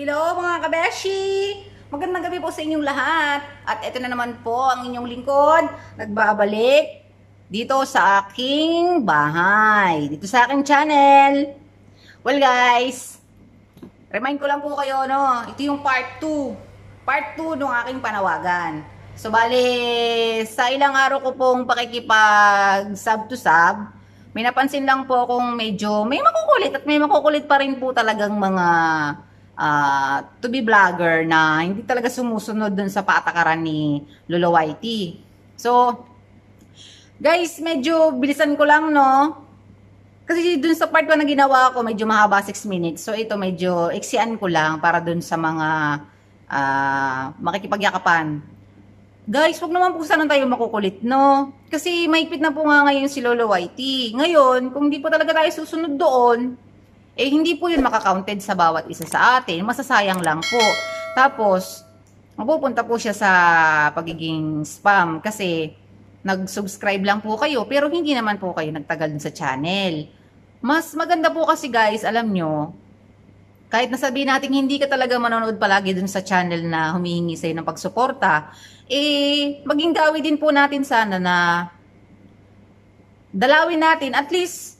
Hello mga kabeshi! Magandang gabi po sa inyong lahat. At ito na naman po ang inyong lingkod. Nagbabalik dito sa aking bahay. Dito sa aking channel. Well guys, remind ko lang po kayo no. Ito yung part 2. Part 2 ng aking panawagan. So bali, sa ilang araw ko pong pakikipag sub to sub, may napansin lang po kung medyo may makukulit at may makukulit pa rin po talagang mga uh, to be vlogger na hindi talaga sumusunod dun sa patakaran ni Lolo Whitey. So, guys, medyo bilisan ko lang, no? Kasi dun sa part 1 na ginawa ko, medyo mahaba 6 minutes. So, ito medyo iksian ko lang para dun sa mga uh, makikipagyakapan. Guys, wag naman po sana tayo makukulit, no? Kasi mahigpit na po nga ngayon si Lolo Whitey. Ngayon, kung di po talaga tayo susunod doon, eh hindi po yun makakaunted sa bawat isa sa atin. Masasayang lang po. Tapos, mapupunta po siya sa pagiging spam kasi nag-subscribe lang po kayo pero hindi naman po kayo nagtagal dun sa channel. Mas maganda po kasi guys, alam nyo, kahit nasabihin natin hindi ka talaga manonood palagi dun sa channel na humihingi sa'yo ng pagsuporta, eh, maging gawi din po natin sana na dalawin natin, at least,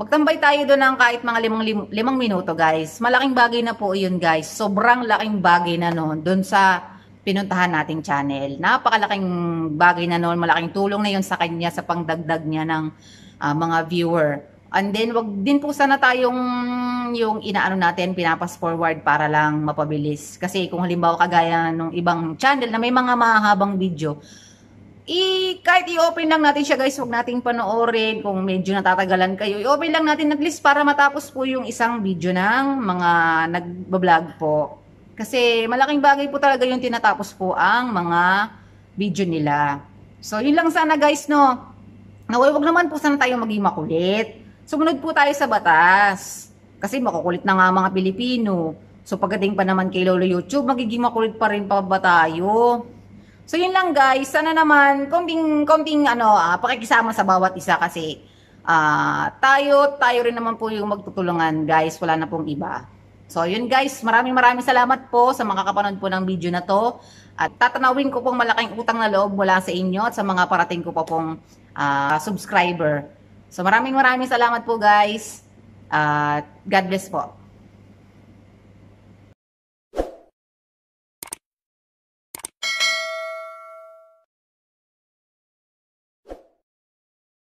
Magtambay tayo doon ng kahit mga limang, lim, limang minuto guys. Malaking bagay na po yun guys. Sobrang laking bagay na noon doon sa pinuntahan nating channel. Napakalaking bagay na noon. Malaking tulong na yun sa kanya sa pangdagdag niya ng uh, mga viewer. And then, wag din po sana tayong yung inaano natin, pinapas forward para lang mapabilis. Kasi kung halimbawa kagaya nung ibang channel na may mga mahahabang video, i kahit i-open lang natin siya guys, huwag nating panoorin kung medyo natatagalan kayo. I-open lang natin at least para matapos po yung isang video ng mga nagbablog po. Kasi malaking bagay po talaga yung tinatapos po ang mga video nila. So yun lang sana guys no. Naway wag naman po sana tayo maging makulit. Sumunod po tayo sa batas. Kasi makukulit na nga mga Pilipino. So pagdating pa naman kay Lolo YouTube, magiging makulit pa rin pa ba tayo? So yun lang guys, sana naman konting konting ano, uh, pakikisama sa bawat isa kasi uh, tayo tayo rin naman po yung magtutulungan guys, wala na pong iba. So yun guys, maraming maraming salamat po sa mga kapanood po ng video na to. At tatanawin ko pong malaking utang na loob mula sa inyo at sa mga parating ko pa pong uh, subscriber. So maraming maraming salamat po guys. At uh, God bless po.